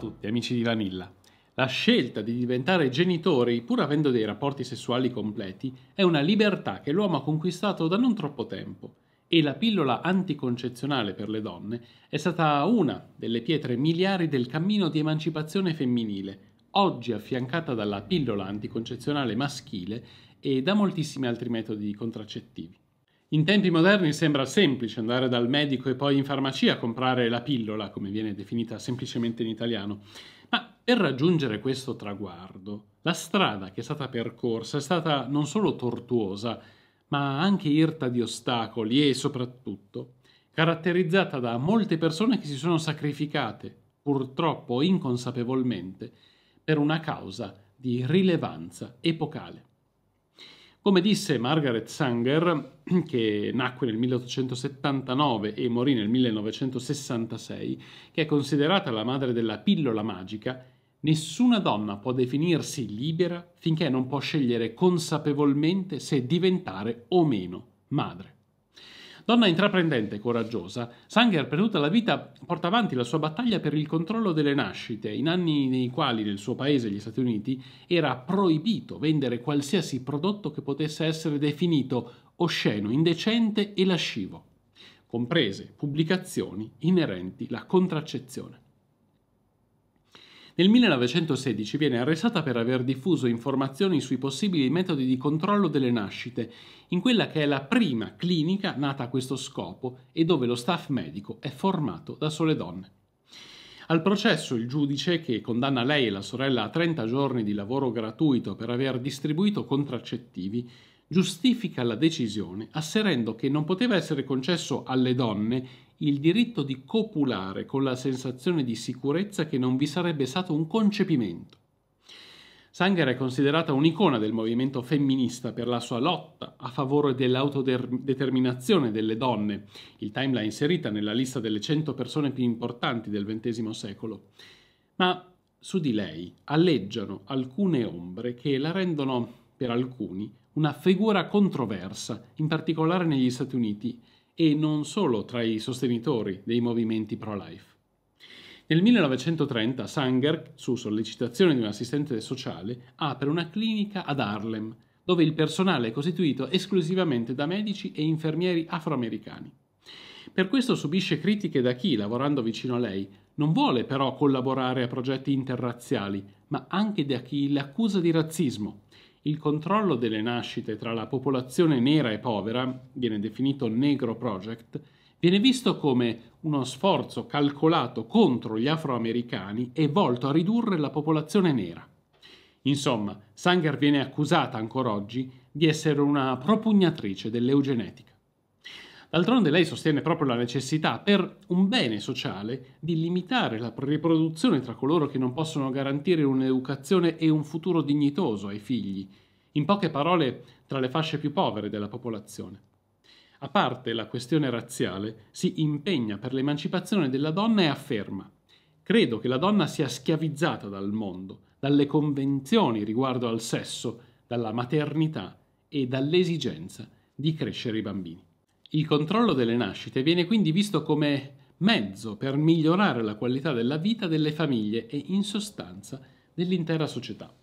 tutti, amici di Vanilla. La scelta di diventare genitori, pur avendo dei rapporti sessuali completi, è una libertà che l'uomo ha conquistato da non troppo tempo e la pillola anticoncezionale per le donne è stata una delle pietre miliari del cammino di emancipazione femminile, oggi affiancata dalla pillola anticoncezionale maschile e da moltissimi altri metodi contraccettivi. In tempi moderni sembra semplice andare dal medico e poi in farmacia a comprare la pillola, come viene definita semplicemente in italiano, ma per raggiungere questo traguardo, la strada che è stata percorsa è stata non solo tortuosa, ma anche irta di ostacoli e soprattutto caratterizzata da molte persone che si sono sacrificate, purtroppo inconsapevolmente, per una causa di rilevanza epocale. Come disse Margaret Sanger, che nacque nel 1879 e morì nel 1966, che è considerata la madre della pillola magica, nessuna donna può definirsi libera finché non può scegliere consapevolmente se diventare o meno madre. Donna intraprendente e coraggiosa, Sanger per tutta la vita porta avanti la sua battaglia per il controllo delle nascite, in anni nei quali nel suo paese, gli Stati Uniti, era proibito vendere qualsiasi prodotto che potesse essere definito osceno, indecente e lascivo, comprese pubblicazioni inerenti la contraccezione. Nel 1916 viene arrestata per aver diffuso informazioni sui possibili metodi di controllo delle nascite, in quella che è la prima clinica nata a questo scopo e dove lo staff medico è formato da sole donne. Al processo il giudice, che condanna lei e la sorella a 30 giorni di lavoro gratuito per aver distribuito contraccettivi, giustifica la decisione asserendo che non poteva essere concesso alle donne il diritto di copulare con la sensazione di sicurezza che non vi sarebbe stato un concepimento. Sanger è considerata un'icona del movimento femminista per la sua lotta a favore dell'autodeterminazione delle donne. Il Time l'ha inserita nella lista delle 100 persone più importanti del XX secolo. Ma su di lei alleggiano alcune ombre che la rendono, per alcuni, una figura controversa, in particolare negli Stati Uniti, e non solo tra i sostenitori dei movimenti pro-life. Nel 1930 Sanger, su sollecitazione di un assistente sociale, apre una clinica ad Harlem, dove il personale è costituito esclusivamente da medici e infermieri afroamericani. Per questo subisce critiche da chi, lavorando vicino a lei, non vuole però collaborare a progetti interrazziali, ma anche da chi l'accusa di razzismo, il controllo delle nascite tra la popolazione nera e povera, viene definito Negro Project, viene visto come uno sforzo calcolato contro gli afroamericani e volto a ridurre la popolazione nera. Insomma, Sanger viene accusata ancora oggi di essere una propugnatrice dell'eugenetica. D'altronde lei sostiene proprio la necessità, per un bene sociale, di limitare la riproduzione tra coloro che non possono garantire un'educazione e un futuro dignitoso ai figli, in poche parole tra le fasce più povere della popolazione. A parte la questione razziale, si impegna per l'emancipazione della donna e afferma Credo che la donna sia schiavizzata dal mondo, dalle convenzioni riguardo al sesso, dalla maternità e dall'esigenza di crescere i bambini. Il controllo delle nascite viene quindi visto come mezzo per migliorare la qualità della vita delle famiglie e in sostanza dell'intera società.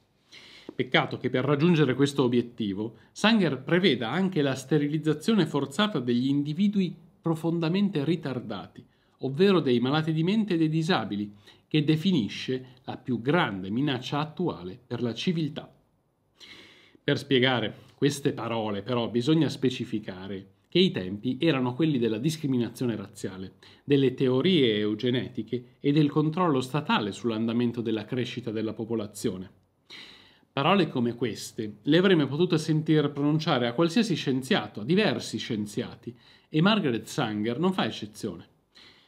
Peccato che per raggiungere questo obiettivo Sanger preveda anche la sterilizzazione forzata degli individui profondamente ritardati, ovvero dei malati di mente e dei disabili, che definisce la più grande minaccia attuale per la civiltà. Per spiegare queste parole però bisogna specificare che i tempi erano quelli della discriminazione razziale, delle teorie eugenetiche e del controllo statale sull'andamento della crescita della popolazione. Parole come queste le avremmo potute sentir pronunciare a qualsiasi scienziato, a diversi scienziati, e Margaret Sanger non fa eccezione.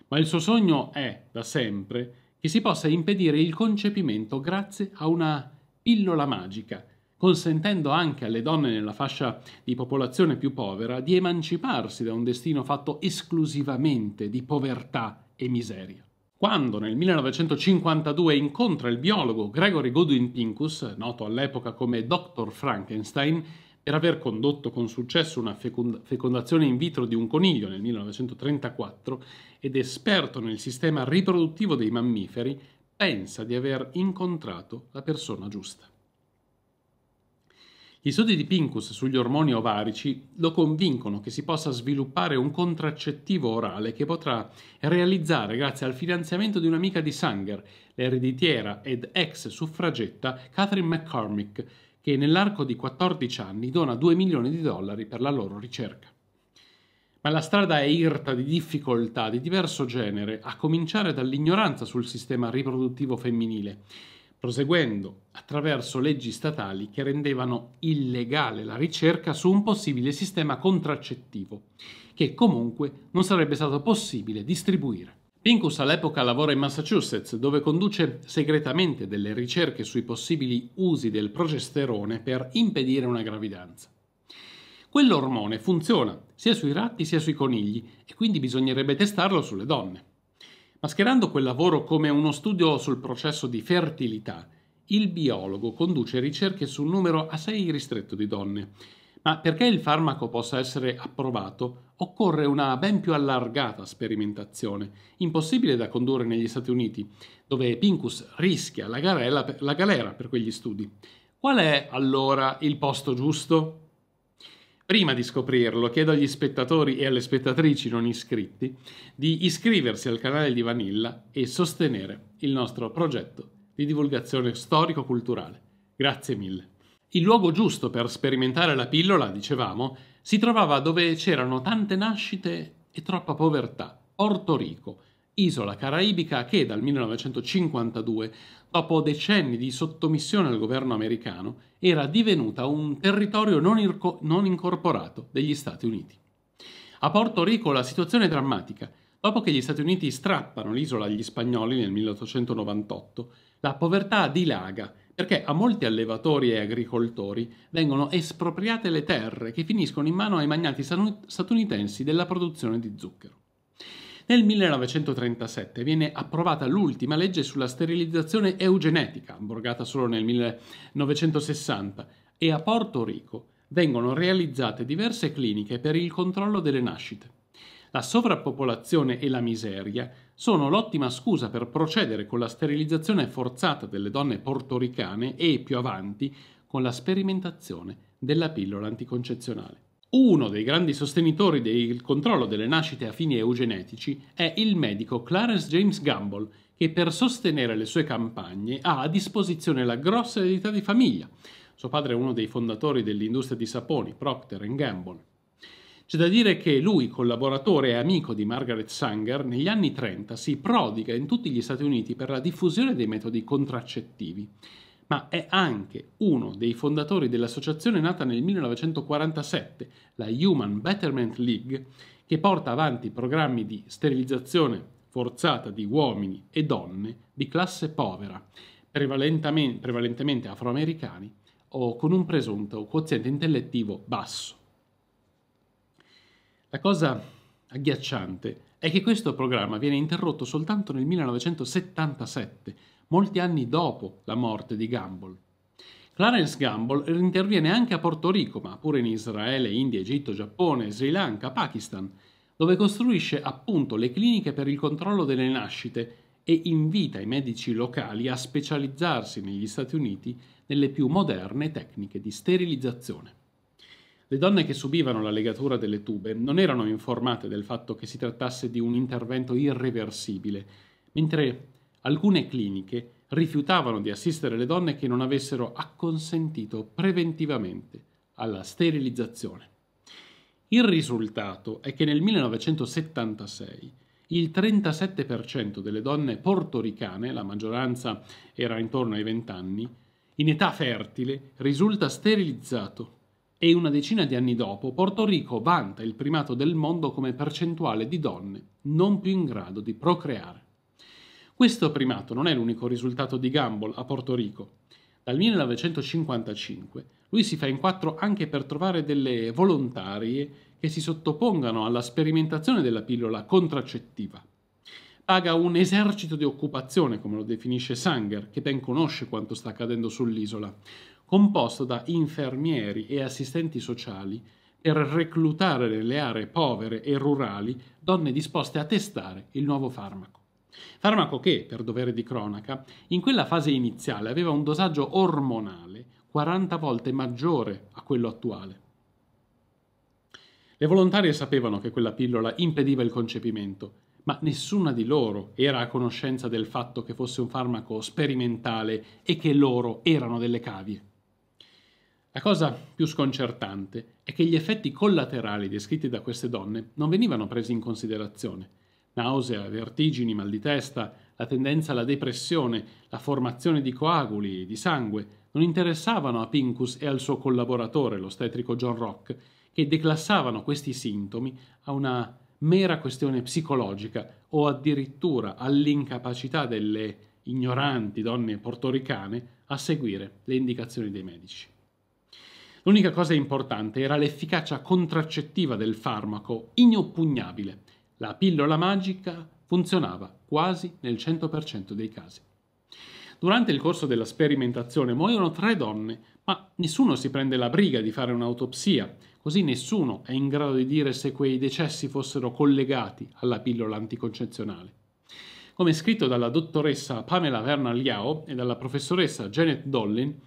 Ma il suo sogno è, da sempre, che si possa impedire il concepimento grazie a una pillola magica consentendo anche alle donne nella fascia di popolazione più povera di emanciparsi da un destino fatto esclusivamente di povertà e miseria. Quando nel 1952 incontra il biologo Gregory Godwin Pincus, noto all'epoca come Dr. Frankenstein, per aver condotto con successo una fecondazione in vitro di un coniglio nel 1934 ed esperto nel sistema riproduttivo dei mammiferi, pensa di aver incontrato la persona giusta. Gli studi di Pincus sugli ormoni ovarici lo convincono che si possa sviluppare un contraccettivo orale che potrà realizzare grazie al finanziamento di un'amica di Sanger, l'ereditiera ed ex suffragetta Catherine McCormick, che nell'arco di 14 anni dona 2 milioni di dollari per la loro ricerca. Ma la strada è irta di difficoltà di diverso genere, a cominciare dall'ignoranza sul sistema riproduttivo femminile proseguendo attraverso leggi statali che rendevano illegale la ricerca su un possibile sistema contraccettivo, che comunque non sarebbe stato possibile distribuire. Pincus all'epoca lavora in Massachusetts, dove conduce segretamente delle ricerche sui possibili usi del progesterone per impedire una gravidanza. Quell'ormone funziona sia sui ratti sia sui conigli e quindi bisognerebbe testarlo sulle donne. Mascherando quel lavoro come uno studio sul processo di fertilità, il biologo conduce ricerche su un numero assai ristretto di donne. Ma perché il farmaco possa essere approvato occorre una ben più allargata sperimentazione, impossibile da condurre negli Stati Uniti, dove Pincus rischia la, galera per quegli studi. Qual è allora il posto giusto? prima di scoprirlo, chiedo agli spettatori e alle spettatrici non iscritti di iscriversi al canale di Vanilla e sostenere il nostro progetto di divulgazione storico-culturale. Grazie mille. Il luogo giusto per sperimentare la pillola, dicevamo, si trovava dove c'erano tante nascite e troppa povertà, Porto Rico, isola caraibica che dal 1952, dopo decenni di sottomissione al governo americano, era divenuta un territorio non, non incorporato degli Stati Uniti. A Porto Rico la situazione è drammatica. Dopo che gli Stati Uniti strappano l'isola agli spagnoli nel 1898, la povertà dilaga perché a molti allevatori e agricoltori vengono espropriate le terre che finiscono in mano ai magnati statunitensi della produzione di zucchero. Nel 1937 viene approvata l'ultima legge sulla sterilizzazione eugenetica, abrogata solo nel 1960, e a Porto Rico vengono realizzate diverse cliniche per il controllo delle nascite. La sovrappopolazione e la miseria sono l'ottima scusa per procedere con la sterilizzazione forzata delle donne portoricane e, più avanti, con la sperimentazione della pillola anticoncezionale. Uno dei grandi sostenitori del controllo delle nascite a fini eugenetici è il medico Clarence James Gamble, che per sostenere le sue campagne ha a disposizione la grossa eredità di famiglia. Suo padre è uno dei fondatori dell'industria di saponi, Procter Gamble. C'è da dire che lui, collaboratore e amico di Margaret Sanger, negli anni 30 si prodiga in tutti gli Stati Uniti per la diffusione dei metodi contraccettivi ma è anche uno dei fondatori dell'associazione nata nel 1947, la Human Betterment League, che porta avanti programmi di sterilizzazione forzata di uomini e donne di classe povera, prevalentemente, prevalentemente afroamericani o con un presunto quoziente intellettivo basso. La cosa agghiacciante è che questo programma viene interrotto soltanto nel 1977, molti anni dopo la morte di Gamble. Clarence Gamble interviene anche a Porto Rico, ma pure in Israele, India, Egitto, Giappone, Sri Lanka, Pakistan, dove costruisce appunto le cliniche per il controllo delle nascite e invita i medici locali a specializzarsi negli Stati Uniti nelle più moderne tecniche di sterilizzazione. Le donne che subivano la legatura delle tube non erano informate del fatto che si trattasse di un intervento irreversibile, mentre Alcune cliniche rifiutavano di assistere le donne che non avessero acconsentito preventivamente alla sterilizzazione. Il risultato è che nel 1976 il 37% delle donne portoricane, la maggioranza era intorno ai 20 anni, in età fertile risulta sterilizzato e una decina di anni dopo Porto Rico vanta il primato del mondo come percentuale di donne non più in grado di procreare. Questo primato non è l'unico risultato di Gumball a Porto Rico. Dal 1955 lui si fa in quattro anche per trovare delle volontarie che si sottopongano alla sperimentazione della pillola contraccettiva. Paga un esercito di occupazione, come lo definisce Sanger, che ben conosce quanto sta accadendo sull'isola, composto da infermieri e assistenti sociali per reclutare nelle aree povere e rurali donne disposte a testare il nuovo farmaco. Farmaco che, per dovere di cronaca, in quella fase iniziale aveva un dosaggio ormonale 40 volte maggiore a quello attuale. Le volontarie sapevano che quella pillola impediva il concepimento, ma nessuna di loro era a conoscenza del fatto che fosse un farmaco sperimentale e che loro erano delle cavie. La cosa più sconcertante è che gli effetti collaterali descritti da queste donne non venivano presi in considerazione nausea, vertigini, mal di testa, la tendenza alla depressione, la formazione di coaguli, e di sangue, non interessavano a Pincus e al suo collaboratore, l'ostetrico John Rock, che declassavano questi sintomi a una mera questione psicologica o addirittura all'incapacità delle ignoranti donne portoricane a seguire le indicazioni dei medici. L'unica cosa importante era l'efficacia contraccettiva del farmaco, inoppugnabile, la pillola magica funzionava quasi nel 100% dei casi. Durante il corso della sperimentazione muoiono tre donne, ma nessuno si prende la briga di fare un'autopsia, così nessuno è in grado di dire se quei decessi fossero collegati alla pillola anticoncezionale. Come scritto dalla dottoressa Pamela Verna Liao e dalla professoressa Janet Dollin,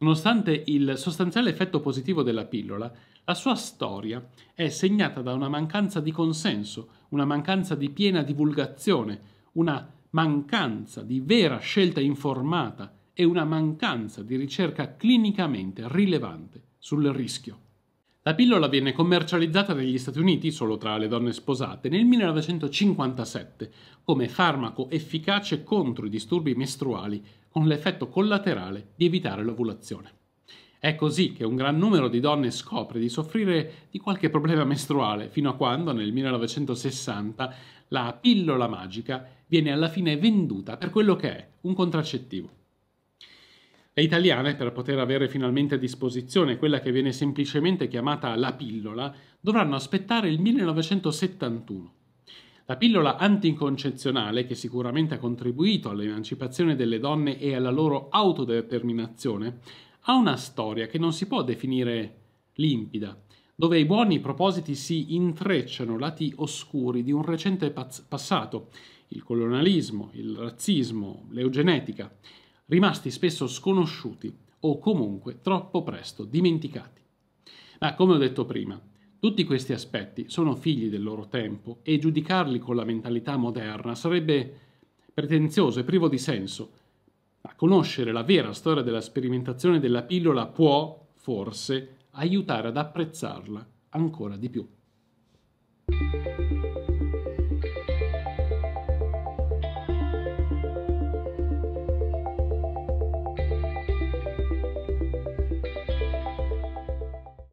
nonostante il sostanziale effetto positivo della pillola, la sua storia è segnata da una mancanza di consenso, una mancanza di piena divulgazione, una mancanza di vera scelta informata e una mancanza di ricerca clinicamente rilevante sul rischio. La pillola viene commercializzata negli Stati Uniti, solo tra le donne sposate, nel 1957 come farmaco efficace contro i disturbi mestruali con l'effetto collaterale di evitare l'ovulazione. È così che un gran numero di donne scopre di soffrire di qualche problema mestruale, fino a quando nel 1960 la pillola magica viene alla fine venduta per quello che è, un contraccettivo. Le italiane, per poter avere finalmente a disposizione quella che viene semplicemente chiamata la pillola, dovranno aspettare il 1971. La pillola anticoncezionale, che sicuramente ha contribuito all'emancipazione delle donne e alla loro autodeterminazione, ha una storia che non si può definire limpida, dove i buoni propositi si intrecciano lati oscuri di un recente passato, il colonialismo, il razzismo, l'eugenetica, rimasti spesso sconosciuti o comunque troppo presto dimenticati. Ma come ho detto prima, tutti questi aspetti sono figli del loro tempo e giudicarli con la mentalità moderna sarebbe pretenzioso e privo di senso, ma conoscere la vera storia della sperimentazione della pillola può, forse, aiutare ad apprezzarla ancora di più.